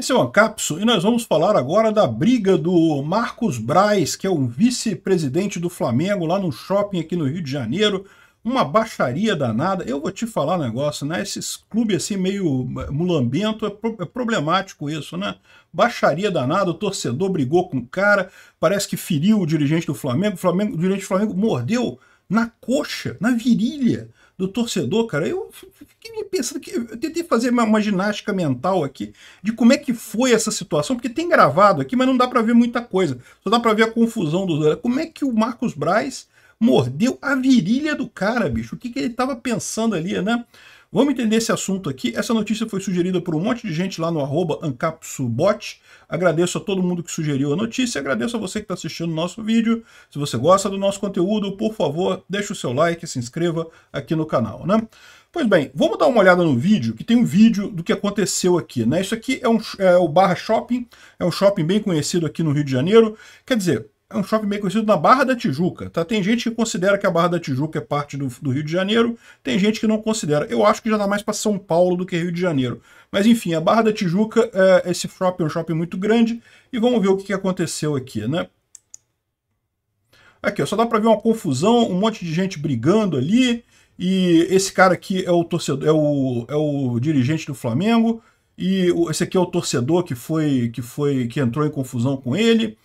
Esse é o Ancapso e nós vamos falar agora da briga do Marcos Braz, que é um vice-presidente do Flamengo lá no shopping aqui no Rio de Janeiro. Uma baixaria danada. Eu vou te falar um negócio, né? Esses clubes assim meio eh, mulambento, é, é, problemático isso, né? Baixaria danada, o torcedor brigou com o cara, parece que feriu o dirigente do Flamengo, o, Flamengo, o dirigente do Flamengo mordeu na coxa, na virilha do torcedor, cara, eu fiquei pensando que eu tentei fazer uma, uma, ginástica mental aqui de como é que foi essa situação, porque tem gravado aqui, mas não dá para ver muita coisa. Só dá para ver a confusão dos dois. Como é que o Marcos Braz mordeu a virilha do cara, bicho? O que, que ele tava pensando ali, né? Vamos entender esse assunto aqui. Essa notícia foi sugerida por um monte de gente lá no arroba ancapsubot. Agradeço a todo mundo que sugeriu a notícia. Agradeço a você que está assistindo o nosso vídeo. Se você gosta do nosso conteúdo, por favor, deixe o seu like, e se inscreva aqui no canal, né? Pois bem, vamos dar uma olhada no vídeo, que tem um vídeo do que aconteceu aqui, né? Isso aqui é, um, é o Barra Shopping, é um shopping bem conhecido aqui no Rio de Janeiro. Quer dizer, é um shopping bem conhecido na Barra da Tijuca. Tá? Tem gente que considera que a Barra da Tijuca é parte do, do Rio de Janeiro, tem gente que não considera. Eu acho que já dá tá mais para São Paulo do que Rio de Janeiro. Mas enfim, a Barra da Tijuca, é, esse shopping é um shopping muito grande e vamos ver o que, que aconteceu aqui, né? Aqui, ó, só dá para ver uma confusão, um monte de gente brigando ali. E esse cara aqui é o torcedor, é o, é o dirigente do Flamengo. E esse aqui é o torcedor que foi que foi que entrou em confusão com ele.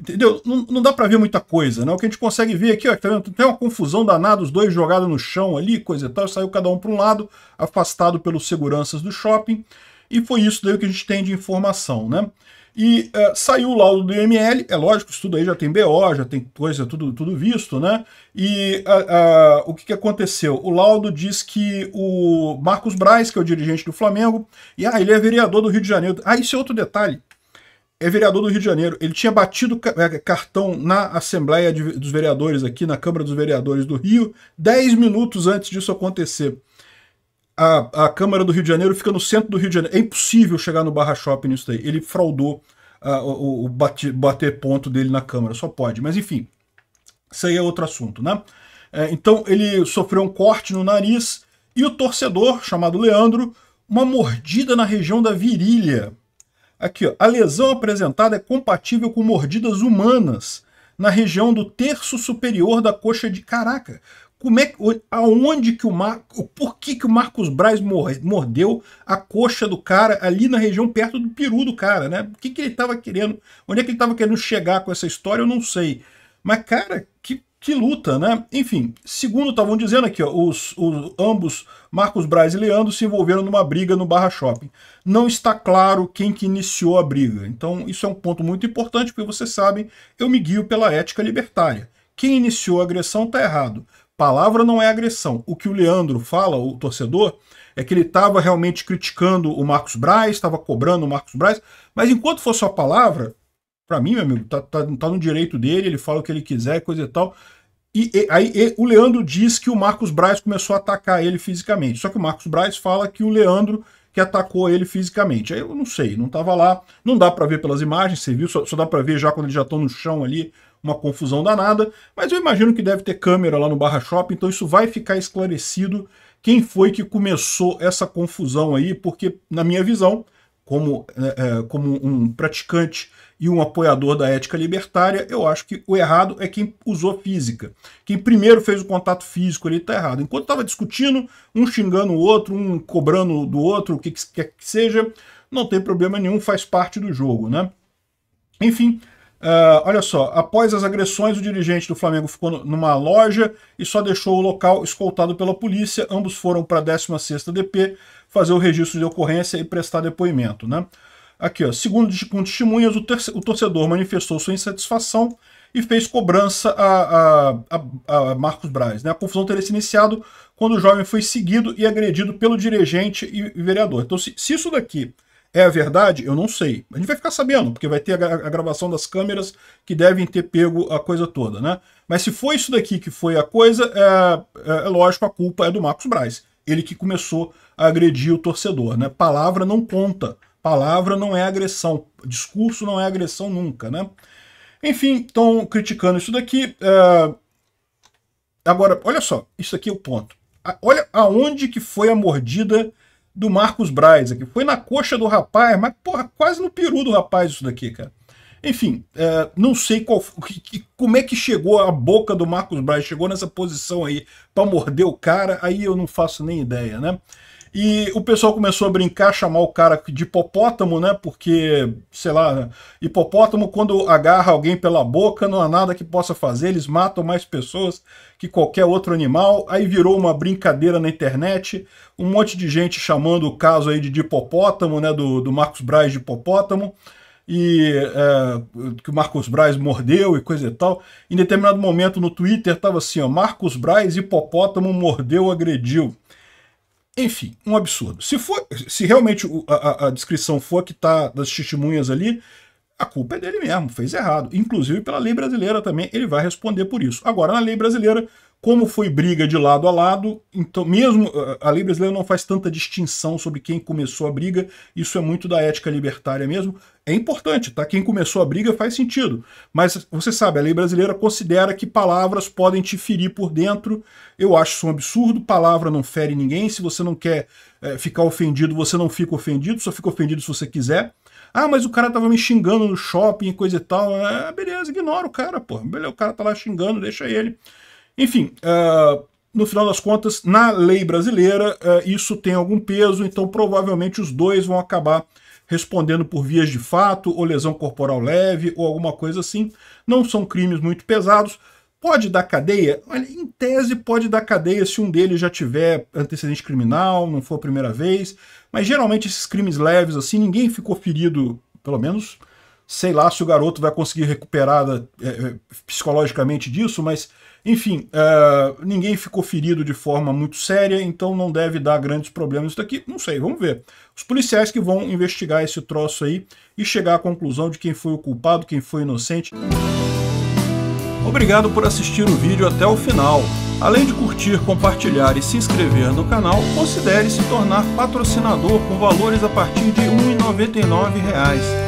Entendeu? Não, não dá para ver muita coisa, né? O que a gente consegue ver aqui, ó, tá vendo? tem uma confusão danada, os dois jogados no chão ali, coisa e tal, saiu cada um para um lado, afastado pelos seguranças do shopping, e foi isso daí que a gente tem de informação, né? E uh, saiu o laudo do IML, é lógico, isso tudo aí já tem BO, já tem coisa, tudo, tudo visto, né? E uh, uh, o que, que, aconteceu? O laudo diz que o Marcos Braz, que é o dirigente do Flamengo, e ah, ele é vereador do Rio de Janeiro. Ah, isso é outro detalhe é vereador do Rio de Janeiro. Ele tinha batido é, cartão na Assembleia de, dos Vereadores aqui, na Câmara dos Vereadores do Rio, 10 minutos antes disso acontecer. A, a, Câmara do Rio de Janeiro fica no centro do Rio de Janeiro. É impossível chegar no Barra Shopping nisso daí. Ele fraudou uh, o, o bate, bater ponto dele na Câmara, só pode. Mas enfim, isso aí é outro assunto, né? É, então ele sofreu um corte no nariz e o torcedor, chamado Leandro, uma mordida na região da virilha. Aqui, ó, a lesão apresentada é compatível com mordidas humanas na região do terço superior da coxa de Caraca. Como é que, aonde que o Marco, por que que o Marcos Braz mordeu a coxa do cara ali na região perto do peru do cara, né? O que que ele estava querendo? Onde é que ele estava querendo chegar com essa história? Eu não sei. Mas cara, que que luta, né? Enfim, segundo estavam dizendo aqui, ó, os, os, ambos, Marcos Braz e Leandro, se envolveram numa briga no Barra Shopping. Não está claro quem que iniciou a briga. Então, isso é um ponto muito importante, porque vocês sabem, eu me guio pela ética libertária. Quem iniciou a agressão está errado. Palavra não é agressão. O que o Leandro fala, o torcedor, é que ele estava realmente criticando o Marcos Braz, estava cobrando o Marcos Braz, mas enquanto for só palavra, para mim, meu amigo, tá, tá, tá, no direito dele, ele fala o que ele quiser, coisa e tal. E, e aí e, o Leandro diz que o Marcos Braz começou a atacar ele fisicamente. Só que o Marcos Braz fala que o Leandro que atacou ele fisicamente. Aí eu não sei, não tava lá. Não dá para ver pelas imagens, você viu, só, só dá para ver já quando eles já estão no chão ali, uma confusão danada. Mas eu imagino que deve ter câmera lá no Barra Shopping, então isso vai ficar esclarecido quem foi que começou essa confusão aí, porque, na minha visão, como, é, é, como um praticante e um apoiador da ética libertária, eu acho que o errado é quem usou física. Quem primeiro fez o contato físico, ele está errado. Enquanto estava discutindo, um xingando o outro, um cobrando do outro, o que quer que seja, não tem problema nenhum, faz parte do jogo, né? Enfim, Uh, olha só, após as agressões, o dirigente do Flamengo ficou numa loja e só deixou o local escoltado pela polícia. Ambos foram para a 16ª DP fazer o registro de ocorrência e prestar depoimento. Né? Aqui, ó, segundo com testemunhas, o, o, torcedor manifestou sua insatisfação e fez cobrança a, a, a, a Marcos Braz. Né? A confusão teria se iniciado quando o jovem foi seguido e agredido pelo dirigente e vereador. Então, se, se isso daqui é a verdade? Eu não sei. A gente vai ficar sabendo, porque vai ter a, gravação das câmeras que devem ter pego a coisa toda, né? Mas se foi isso daqui que foi a coisa, é, é, é lógico, a culpa é do Marcos Braz. Ele que começou a agredir o torcedor, né? Palavra não conta. Palavra não é agressão. Discurso não é agressão nunca, né? Enfim, estão criticando isso daqui. É... Agora, olha só, isso aqui é o ponto. Olha aonde que foi a mordida do Marcos Braz aqui. Foi na coxa do rapaz, mas porra, quase no peru do rapaz isso daqui, cara. Enfim, é, não sei qual, que, como é que chegou a boca do Marcos Braz, chegou nessa posição aí para morder o cara, aí eu não faço nem ideia, né? E o pessoal começou a brincar, chamar o cara de hipopótamo, né? Porque, sei lá, né? hipopótamo, quando agarra alguém pela boca, não há nada que possa fazer, eles matam mais pessoas que qualquer outro animal. Aí virou uma brincadeira na internet, um monte de gente chamando o caso aí de hipopótamo, né? Do, do Marcos Braz de hipopótamo e é, que o Marcos Braz mordeu e coisa e tal. Em determinado momento no Twitter estava assim, ó, Marcos Braz hipopótamo mordeu, agrediu. Enfim, um absurdo. Se for, se realmente a, a, a descrição for que tá das testemunhas ali, a culpa é dele mesmo, fez errado. Inclusive, pela lei brasileira também, ele vai responder por isso. Agora, na lei brasileira, como foi briga de lado a lado, então mesmo eh, a lei brasileira não faz tanta distinção sobre quem começou a briga, isso é muito da ética libertária mesmo. É importante, tá? Quem começou a briga faz sentido. Mas você sabe, a lei brasileira considera que palavras podem te ferir por dentro. Eu acho isso um absurdo, palavra não fere ninguém. Se você não quer é, ficar ofendido, você não fica ofendido, só fica ofendido se você quiser. Ah, mas o cara tava me xingando no shopping, coisa e tal. Ah, beleza, ignora o cara, pô. o cara tá lá xingando, deixa ele. Enfim, uh, no final das contas, na lei brasileira, uh, isso tem algum peso, então provavelmente os dois vão acabar respondendo por vias de fato, ou lesão corporal leve, ou alguma coisa assim. Não são crimes muito pesados. Pode dar cadeia? Olha, em tese pode dar cadeia se um deles já tiver antecedente criminal, não for a primeira vez. Mas geralmente esses crimes leves, assim, ninguém ficou ferido, pelo menos Sei lá se o garoto vai conseguir recuperar é, psicologicamente disso, mas, enfim, é, ninguém ficou ferido de forma muito séria, então não deve dar grandes problemas isso daqui. Não sei, vamos ver. Os policiais que vão investigar esse troço aí e chegar à conclusão de quem foi o culpado, quem foi inocente. Obrigado por assistir o vídeo até o final. Além de curtir, compartilhar e se inscrever no canal, considere se tornar patrocinador com valores a partir de R$ 1,99